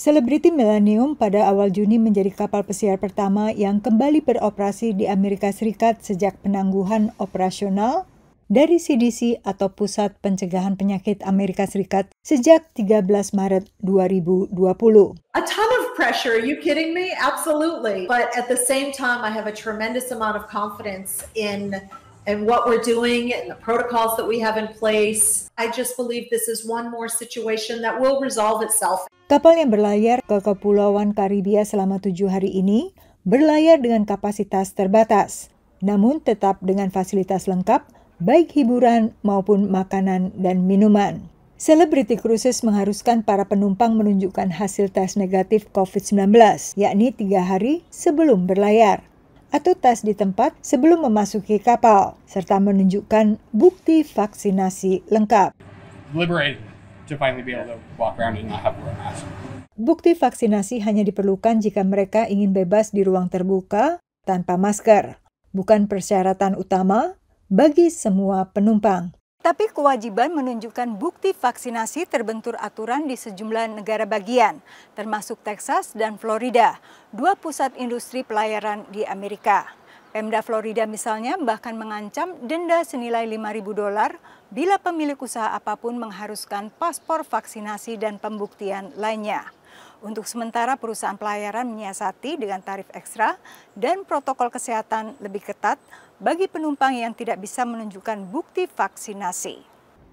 Selebriti Millennium pada awal Juni menjadi kapal pesiar pertama yang kembali beroperasi di Amerika Serikat sejak penangguhan operasional dari CDC atau Pusat Pencegahan Penyakit Amerika Serikat sejak 13 Maret 2020. A ton of pressure, are you kidding me? Absolutely. But at the same time, I have a tremendous amount of confidence in and what we're doing and the protocols that we have in place. I just believe this is one more situation that will resolve itself. Kapal yang berlayar ke Kepulauan Karibia selama tujuh hari ini berlayar dengan kapasitas terbatas, namun tetap dengan fasilitas lengkap, baik hiburan maupun makanan dan minuman. Celebrity Cruises mengharuskan para penumpang menunjukkan hasil tes negatif COVID-19, yakni tiga hari sebelum berlayar atau tes di tempat sebelum memasuki kapal, serta menunjukkan bukti vaksinasi lengkap. Bukti vaksinasi hanya diperlukan jika mereka ingin bebas di ruang terbuka tanpa masker, bukan persyaratan utama bagi semua penumpang. Tapi kewajiban menunjukkan bukti vaksinasi terbentur aturan di sejumlah negara bagian, termasuk Texas dan Florida, dua pusat industri pelayaran di Amerika. Pemda Florida misalnya bahkan mengancam denda senilai 5.000 dolar bila pemilik usaha apapun mengharuskan paspor vaksinasi dan pembuktian lainnya. Untuk sementara perusahaan pelayaran menyiasati dengan tarif ekstra dan protokol kesehatan lebih ketat bagi penumpang yang tidak bisa menunjukkan bukti vaksinasi.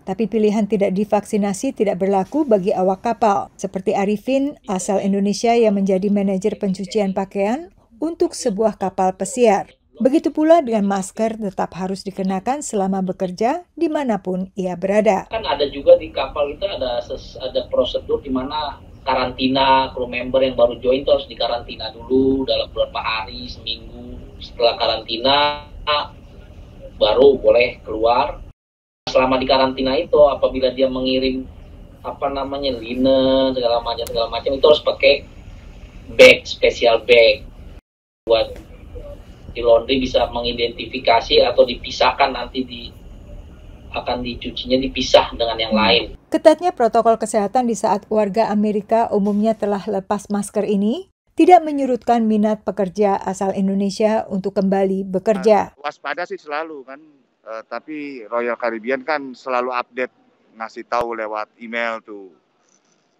Tapi pilihan tidak divaksinasi tidak berlaku bagi awak kapal, seperti Arifin asal Indonesia yang menjadi manajer pencucian pakaian untuk sebuah kapal pesiar. Begitu pula dengan masker tetap harus dikenakan selama bekerja dimanapun ia berada. Kan ada juga di kapal itu ada ada prosedur di mana karantina crew member yang baru join itu harus dikarantina dulu dalam beberapa hari seminggu setelah karantina baru boleh keluar selama di karantina itu apabila dia mengirim apa namanya linen segala macam segala macam itu harus pakai bag special bag buat di laundry bisa mengidentifikasi atau dipisahkan nanti di akan dicucinya dipisah dengan yang lain. Ketatnya protokol kesehatan di saat warga Amerika umumnya telah lepas masker ini tidak menyurutkan minat pekerja asal Indonesia untuk kembali bekerja. Nah, waspada sih selalu kan, e, tapi Royal Caribbean kan selalu update ngasih tahu lewat email tuh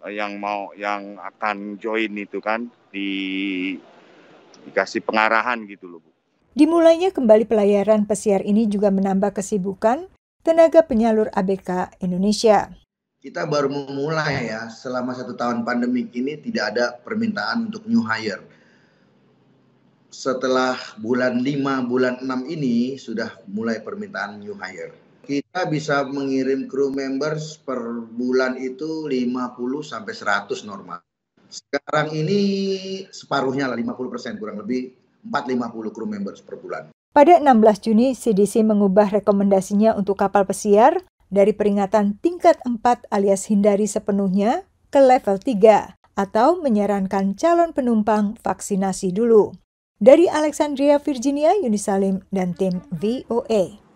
e, yang mau yang akan join itu kan di dikasih pengarahan gitu loh. Bu. Dimulainya kembali pelayaran pesiar ini juga menambah kesibukan tenaga penyalur ABK Indonesia. Kita baru memulai ya, selama satu tahun pandemi ini tidak ada permintaan untuk new hire. Setelah bulan 5, bulan 6 ini sudah mulai permintaan new hire. Kita bisa mengirim crew members per bulan itu 50 sampai 100 normal. Sekarang ini separuhnya lah 50 persen kurang lebih 450 crew members per bulan. Pada 16 Juni, CDC mengubah rekomendasinya untuk kapal pesiar dari peringatan tingkat 4 alias hindari sepenuhnya ke level 3 atau menyarankan calon penumpang vaksinasi dulu. Dari Alexandria, Virginia, Yunisalim, dan tim VOA.